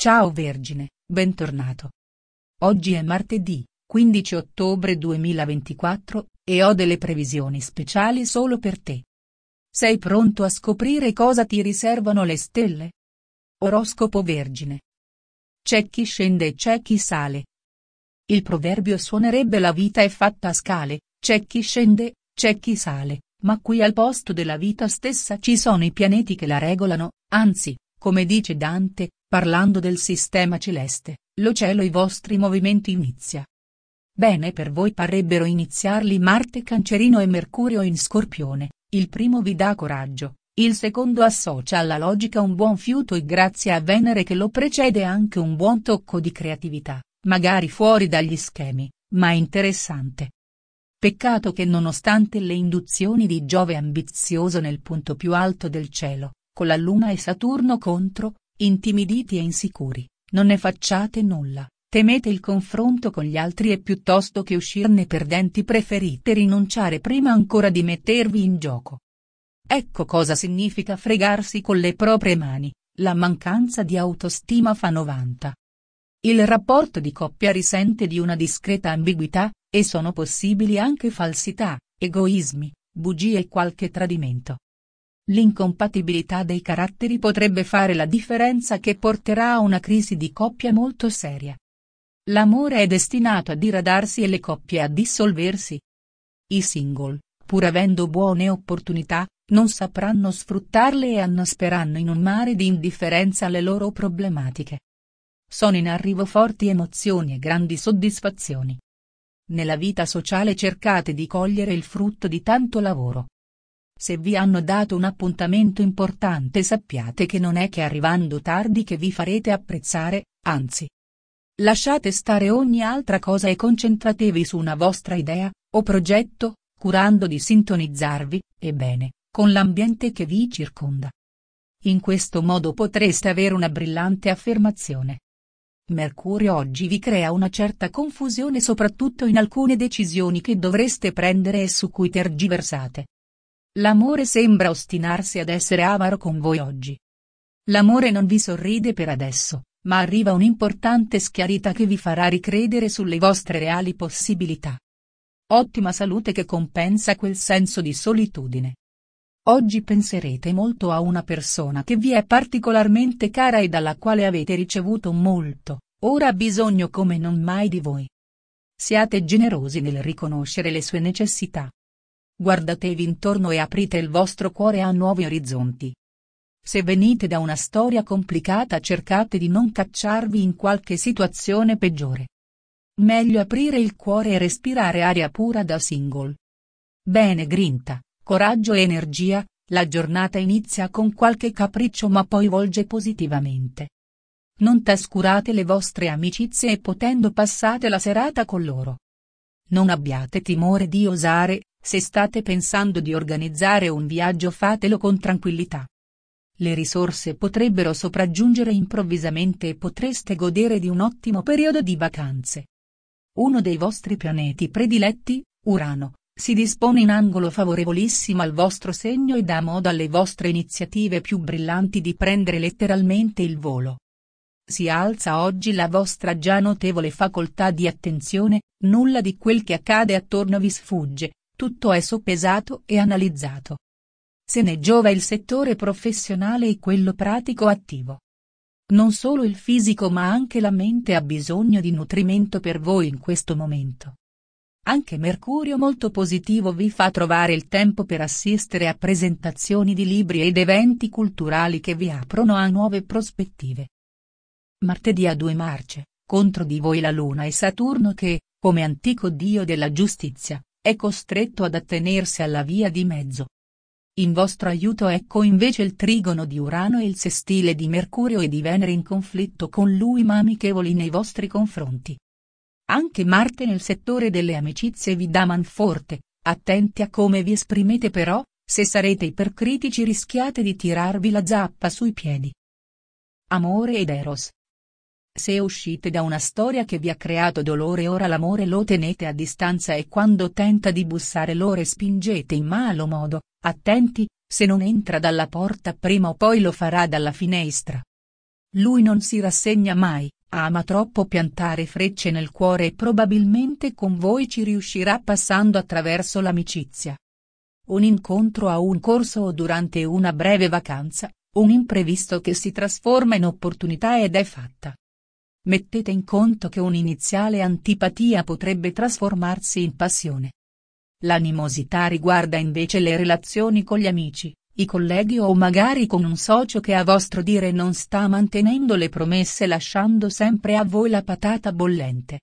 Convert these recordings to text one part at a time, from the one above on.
Ciao Vergine, bentornato. Oggi è martedì, 15 ottobre 2024, e ho delle previsioni speciali solo per te. Sei pronto a scoprire cosa ti riservano le stelle? Oroscopo Vergine. C'è chi scende e c'è chi sale. Il proverbio suonerebbe la vita è fatta a scale, c'è chi scende, c'è chi sale, ma qui al posto della vita stessa ci sono i pianeti che la regolano, anzi, come dice Dante, Parlando del sistema celeste, lo cielo i vostri movimenti inizia. Bene per voi parrebbero iniziarli Marte Cancerino e Mercurio in Scorpione, il primo vi dà coraggio, il secondo associa alla logica un buon fiuto e grazie a Venere che lo precede anche un buon tocco di creatività, magari fuori dagli schemi, ma interessante. Peccato che nonostante le induzioni di Giove ambizioso nel punto più alto del cielo, con la Luna e Saturno contro, Intimiditi e insicuri, non ne facciate nulla, temete il confronto con gli altri e piuttosto che uscirne perdenti preferite rinunciare prima ancora di mettervi in gioco. Ecco cosa significa fregarsi con le proprie mani, la mancanza di autostima fa 90. Il rapporto di coppia risente di una discreta ambiguità, e sono possibili anche falsità, egoismi, bugie e qualche tradimento. L'incompatibilità dei caratteri potrebbe fare la differenza che porterà a una crisi di coppia molto seria. L'amore è destinato a diradarsi e le coppie a dissolversi. I single, pur avendo buone opportunità, non sapranno sfruttarle e annasperanno in un mare di indifferenza le loro problematiche. Sono in arrivo forti emozioni e grandi soddisfazioni. Nella vita sociale cercate di cogliere il frutto di tanto lavoro. Se vi hanno dato un appuntamento importante sappiate che non è che arrivando tardi che vi farete apprezzare, anzi. Lasciate stare ogni altra cosa e concentratevi su una vostra idea, o progetto, curando di sintonizzarvi, ebbene, con l'ambiente che vi circonda. In questo modo potreste avere una brillante affermazione. Mercurio oggi vi crea una certa confusione soprattutto in alcune decisioni che dovreste prendere e su cui tergiversate. L'amore sembra ostinarsi ad essere avaro con voi oggi. L'amore non vi sorride per adesso, ma arriva un'importante schiarita che vi farà ricredere sulle vostre reali possibilità. Ottima salute che compensa quel senso di solitudine. Oggi penserete molto a una persona che vi è particolarmente cara e dalla quale avete ricevuto molto, ora ha bisogno come non mai di voi. Siate generosi nel riconoscere le sue necessità. Guardatevi intorno e aprite il vostro cuore a nuovi orizzonti. Se venite da una storia complicata cercate di non cacciarvi in qualche situazione peggiore. Meglio aprire il cuore e respirare aria pura da single. Bene grinta, coraggio e energia, la giornata inizia con qualche capriccio ma poi volge positivamente. Non trascurate le vostre amicizie e potendo passate la serata con loro. Non abbiate timore di osare, se state pensando di organizzare un viaggio fatelo con tranquillità. Le risorse potrebbero sopraggiungere improvvisamente e potreste godere di un ottimo periodo di vacanze. Uno dei vostri pianeti prediletti, Urano, si dispone in angolo favorevolissimo al vostro segno e dà modo alle vostre iniziative più brillanti di prendere letteralmente il volo. Si alza oggi la vostra già notevole facoltà di attenzione, nulla di quel che accade attorno vi sfugge, tutto è soppesato e analizzato. Se ne giova il settore professionale e quello pratico attivo. Non solo il fisico ma anche la mente ha bisogno di nutrimento per voi in questo momento. Anche Mercurio molto positivo vi fa trovare il tempo per assistere a presentazioni di libri ed eventi culturali che vi aprono a nuove prospettive. Martedì a 2 marce, contro di voi la Luna e Saturno che, come antico dio della giustizia, è costretto ad attenersi alla via di mezzo. In vostro aiuto ecco invece il trigono di Urano e il sestile di Mercurio e di Venere in conflitto con lui ma amichevoli nei vostri confronti. Anche Marte nel settore delle amicizie vi dà manforte, attenti a come vi esprimete però, se sarete ipercritici rischiate di tirarvi la zappa sui piedi. Amore ed Eros. Se uscite da una storia che vi ha creato dolore ora l'amore lo tenete a distanza e quando tenta di bussare lo respingete in malo modo, attenti, se non entra dalla porta prima o poi lo farà dalla finestra. Lui non si rassegna mai, ama troppo piantare frecce nel cuore e probabilmente con voi ci riuscirà passando attraverso l'amicizia. Un incontro a un corso o durante una breve vacanza, un imprevisto che si trasforma in opportunità ed è fatta mettete in conto che un'iniziale antipatia potrebbe trasformarsi in passione. L'animosità riguarda invece le relazioni con gli amici, i colleghi o magari con un socio che a vostro dire non sta mantenendo le promesse lasciando sempre a voi la patata bollente.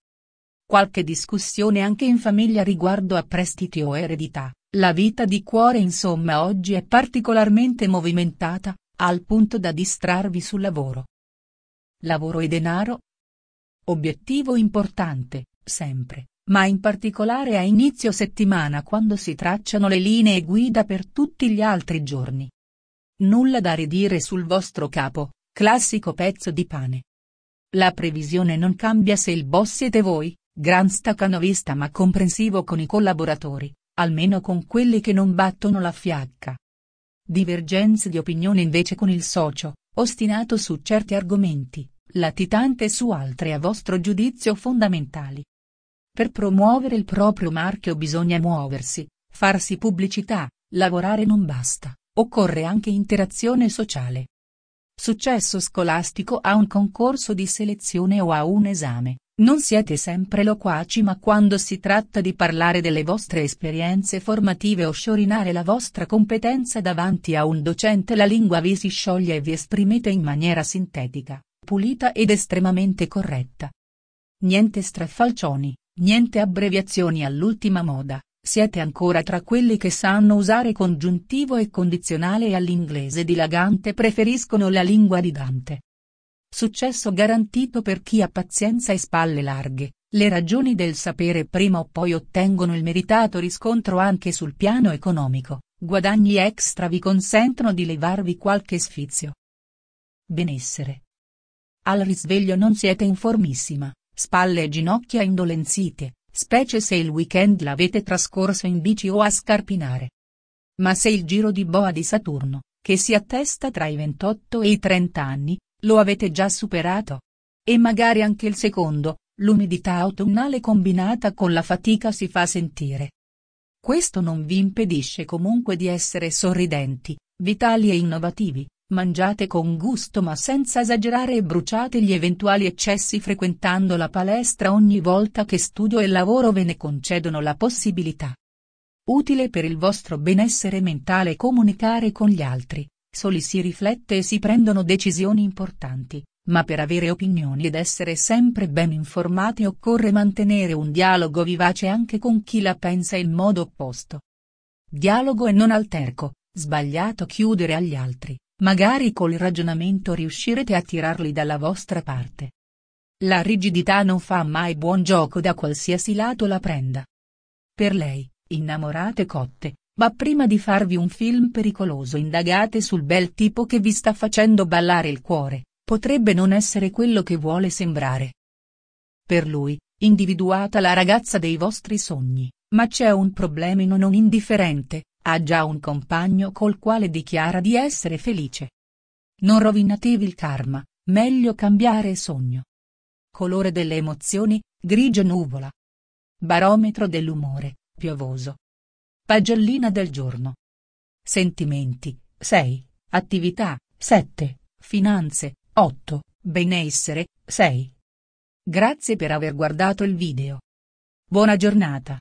Qualche discussione anche in famiglia riguardo a prestiti o eredità, la vita di cuore insomma oggi è particolarmente movimentata, al punto da distrarvi sul lavoro. Lavoro e denaro, Obiettivo importante, sempre, ma in particolare a inizio settimana quando si tracciano le linee guida per tutti gli altri giorni. Nulla da ridire sul vostro capo, classico pezzo di pane. La previsione non cambia se il boss siete voi, gran staccanovista ma comprensivo con i collaboratori, almeno con quelli che non battono la fiacca. Divergenze di opinione invece con il socio, ostinato su certi argomenti, latitante su altre a vostro giudizio fondamentali. Per promuovere il proprio marchio bisogna muoversi, farsi pubblicità, lavorare non basta, occorre anche interazione sociale. Successo scolastico a un concorso di selezione o a un esame, non siete sempre loquaci ma quando si tratta di parlare delle vostre esperienze formative o sciorinare la vostra competenza davanti a un docente la lingua vi si scioglie e vi esprimete in maniera sintetica, pulita ed estremamente corretta. Niente strafalcioni, niente abbreviazioni all'ultima moda, siete ancora tra quelli che sanno usare congiuntivo e condizionale e all'inglese dilagante preferiscono la lingua di Dante. Successo garantito per chi ha pazienza e spalle larghe, le ragioni del sapere prima o poi ottengono il meritato riscontro anche sul piano economico, guadagni extra vi consentono di levarvi qualche sfizio. Benessere al risveglio non siete in formissima, spalle e ginocchia indolenzite, specie se il weekend l'avete trascorso in bici o a scarpinare. Ma se il giro di boa di Saturno, che si attesta tra i 28 e i 30 anni, lo avete già superato. E magari anche il secondo, l'umidità autunnale combinata con la fatica si fa sentire. Questo non vi impedisce comunque di essere sorridenti, vitali e innovativi, mangiate con gusto ma senza esagerare e bruciate gli eventuali eccessi frequentando la palestra ogni volta che studio e lavoro ve ne concedono la possibilità. Utile per il vostro benessere mentale comunicare con gli altri, soli si riflette e si prendono decisioni importanti, ma per avere opinioni ed essere sempre ben informati occorre mantenere un dialogo vivace anche con chi la pensa in modo opposto. Dialogo e non alterco, sbagliato chiudere agli altri, Magari col ragionamento riuscirete a tirarli dalla vostra parte. La rigidità non fa mai buon gioco da qualsiasi lato la prenda. Per lei, innamorate cotte, ma prima di farvi un film pericoloso indagate sul bel tipo che vi sta facendo ballare il cuore, potrebbe non essere quello che vuole sembrare. Per lui, individuata la ragazza dei vostri sogni, ma c'è un problemino non indifferente, ha già un compagno col quale dichiara di essere felice. Non rovinatevi il karma, meglio cambiare sogno. Colore delle emozioni, grigio nuvola. Barometro dell'umore, piovoso. Pagellina del giorno. Sentimenti, 6. Attività, 7. Finanze, 8. Benessere, 6. Grazie per aver guardato il video. Buona giornata.